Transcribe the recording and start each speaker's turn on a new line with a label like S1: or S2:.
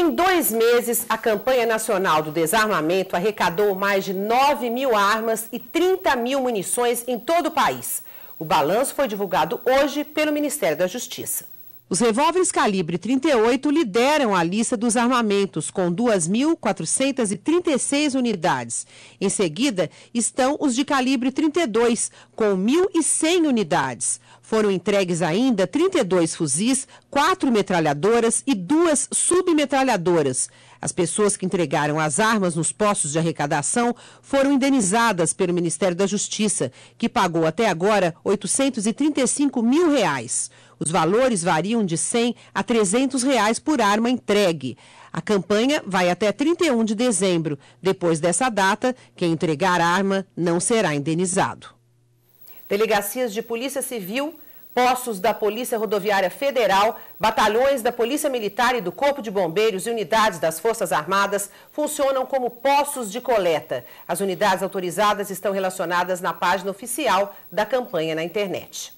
S1: Em dois meses, a campanha nacional do desarmamento arrecadou mais de 9 mil armas e 30 mil munições em todo o país. O balanço foi divulgado hoje pelo Ministério da Justiça. Os revólveres calibre 38 lideram a lista dos armamentos, com 2.436 unidades. Em seguida, estão os de calibre 32, com 1.100 unidades. Foram entregues ainda 32 fuzis, quatro metralhadoras e duas submetralhadoras. As pessoas que entregaram as armas nos postos de arrecadação foram indenizadas pelo Ministério da Justiça, que pagou até agora 835 mil reais. Os valores variam de 100 a 300 reais por arma entregue. A campanha vai até 31 de dezembro. Depois dessa data, quem entregar arma não será indenizado. Delegacias de Polícia Civil, postos da Polícia Rodoviária Federal, batalhões da Polícia Militar e do Corpo de Bombeiros e unidades das Forças Armadas funcionam como postos de coleta. As unidades autorizadas estão relacionadas na página oficial da campanha na internet.